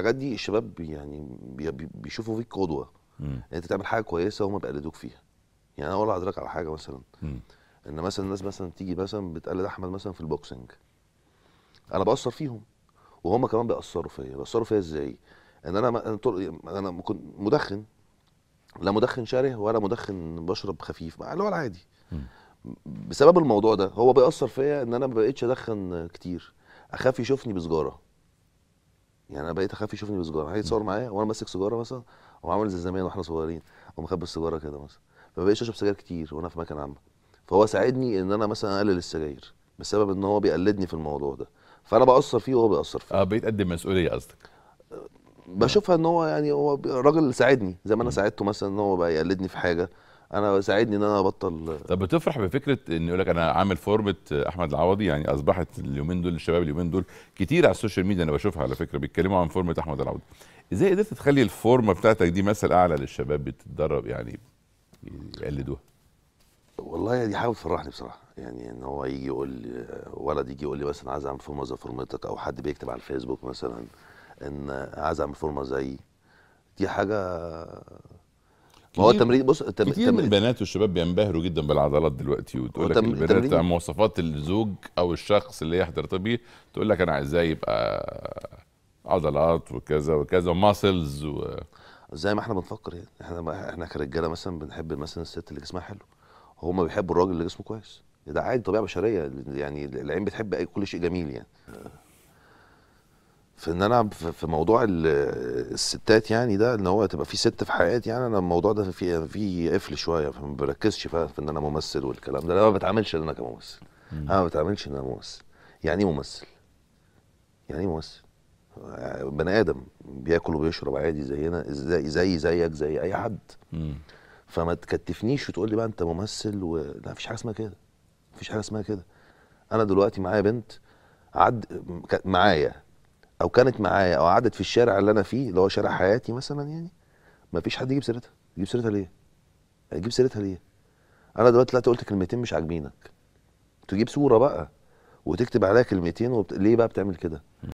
الحاجات دي الشباب يعني بيشوفوا فيك قدوه يعني انت تعمل حاجه كويسه وهم بيقلدوك فيها يعني انا اقول لحضرتك على حاجه مثلا مم. ان مثلا الناس مثلا تيجي مثلا بتقلد احمد مثلا في البوكسنج انا باثر فيهم وهم كمان بيأثروا فيا بيأثروا فيا ازاي ان انا انا انا كنت مدخن لا مدخن شره ولا مدخن بشرب خفيف اللي هو العادي بسبب الموضوع ده هو بيأثر فيا ان انا ما بقتش ادخن كتير اخاف يشوفني بسجاره يعني انا بقيت اخاف يشوفني بسجاره هيجي يتصور معايا وانا ماسك سجاره مثلا وعامل زي زمان واحنا صغيرين ومخبي السجاره كده مثلا ما بقيتش اشرب سجاير كتير وانا في مكان عام فهو ساعدني ان انا مثلا اقلل السجاير بسبب ان هو بيقلدني في الموضوع ده فانا باثر فيه وهو بيأثر فيه اه بقيت قدم مسؤوليه قصدك بشوفها ان هو يعني هو راجل ساعدني زي ما انا ساعدته مثلا ان هو بقى يقلدني في حاجه انا ساعدني ان انا ابطل طب بتفرح بفكره ان يقول لك انا عامل فورمه آه، احمد العوضي يعني اصبحت اليومين دول الشباب اليومين دول كتير على السوشيال ميديا انا بشوفها على فكره بيتكلموا عن فورمه احمد العوضي ازاي قدرت تخلي الفورمه بتاعتك دي مثل اعلى للشباب بتتدرب يعني يقلدوها والله دي حاجه بتفرحني بصراحه يعني ان هو يجي يقول لي ولد يجي يقول لي مثلا عايز اعمل فورمه زي فورمتك او حد بيكتب على الفيسبوك مثلا ان عايز اعمل فورمه زي دي حاجه ما هو التمرين بص التم... كتير من البنات والشباب بينبهروا جدا بالعضلات دلوقتي وتقول لك البنات مواصفات الزوج او الشخص اللي هي حضرتها تقول لك انا عايزاه يبقى عضلات وكذا وكذا ماسلز و... زي ما احنا بنفكر يعني احنا احنا كرجاله مثلا بنحب مثلا الست اللي جسمها حلو هما بيحبوا الراجل اللي جسمه كويس ده عادي طبيعه بشريه يعني العين بتحب كل شيء جميل يعني في ان انا في موضوع الستات يعني ده ان هو تبقى في ست في حياتي يعني انا الموضوع ده في في قفل شويه فما بركزش في ان انا ممثل والكلام ده انا ما بتعاملش ان انا كممثل انا ما بتعاملش ان انا ممثل يعني ايه ممثل؟ يعني ايه ممثل؟ بني ادم بياكل وبيشرب عادي زينا زي زي زيك زي اي حد فما تكتفنيش وتقول لي بقى انت ممثل و... لا مفيش حاجه اسمها كده مفيش حاجه اسمها كده انا دلوقتي معايا بنت عد معايا او كانت معايا او قعدت في الشارع اللي انا فيه اللي هو شارع حياتي مثلا يعني ما فيش حد يجيب سيرتها يجيب سيرتها ليه يجيب سيرتها ليه انا دلوقتي طلعت قلت كلمتين مش عاجبينك تجيب صوره بقى وتكتب عليها كلمتين وبت... ليه بقى بتعمل كده